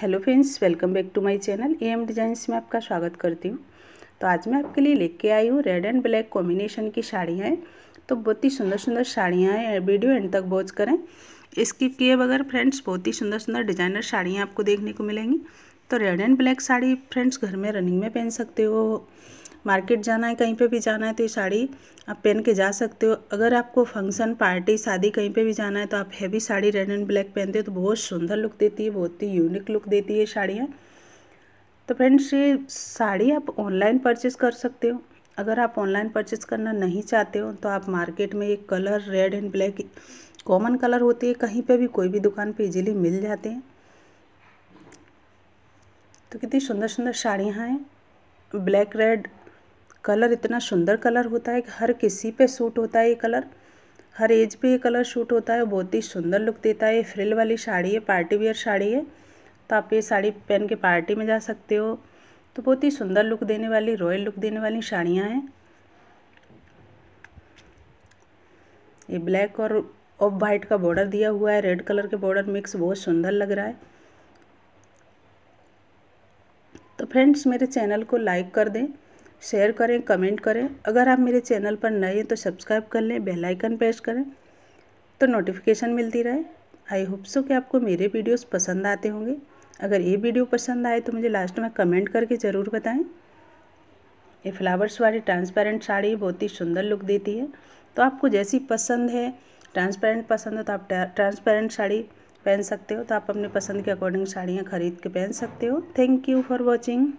hello friends welcome back to my channel A M designs में आपका स्वागत करती हूँ तो आज मैं आपके लिए लेके आई हूँ रेड एंड ब्लैक कॉम्बिनेशन की साड़ियाँ हैं तो बहुत ही सुंदर सुंदर साड़ियाँ हैं वीडियो एंड तक वॉच करें स्किप किए बगैर फ्रेंड्स बहुत ही सुंदर सुंदर डिजाइनर साड़ियाँ आपको देखने को मिलेंगी तो red and black sari friends घर में रनिंग में पहन सकते हो मार्केट जाना है कहीं पे भी जाना है तो ये साड़ी आप पहन के जा सकते हो अगर आपको फंक्शन पार्टी शादी कहीं पे भी जाना है तो आप heavy sari red and black पहनते हो तो बहुत सुंदर लुक देती है बहुत ही यूनिक लुक देती है साड़ियाँ तो फ्रेंड्स ये साड़ी आप ऑनलाइन परचेज़ कर सकते हो अगर आप ऑनलाइन परचेज़ करना नहीं चाहते हो तो आप मार्केट में एक colour red and black common colour होती है कहीं पे भी कोई भी दुकान पे इजीली मिल जाते हैं तो कितनी सुंदर सुंदर साड़ियाँ हैं ब्लैक रेड कलर इतना सुंदर कलर होता है कि हर किसी पे सूट होता है ये कलर हर एज पे ये कलर सूट होता है बहुत ही सुंदर लुक देता है फ्रिल वाली साड़ी है पार्टी वेयर साड़ी है तो आप ये साड़ी पहन के पार्टी में जा सकते हो तो बहुत ही सुंदर लुक देने वाली रॉयल लुक देने वाली साड़ियाँ हैं ये ब्लैक और ऑफ वाइट का बॉर्डर दिया हुआ है रेड कलर के बॉर्डर मिक्स बहुत सुंदर लग रहा है तो फ्रेंड्स मेरे चैनल को लाइक कर दें शेयर करें कमेंट करें अगर आप मेरे चैनल पर नए हैं तो सब्सक्राइब कर लें बेल आइकन प्रेस करें तो नोटिफिकेशन मिलती रहे आई होप सो कि आपको मेरे वीडियोस पसंद आते होंगे अगर ये वीडियो पसंद आए तो मुझे लास्ट में कमेंट करके ज़रूर बताएं ये फ्लावर्स वाली ट्रांसपेरेंट साड़ी बहुत ही सुंदर लुक देती है तो आपको जैसी पसंद है ट्रांसपेरेंट पसंद हो तो आप ट्रांसपेरेंट साड़ी पहन सकते हो तो आप अपने पसंद के अकॉर्डिंग साड़ियाँ खरीद के पहन सकते हो थैंक यू फॉर वॉचिंग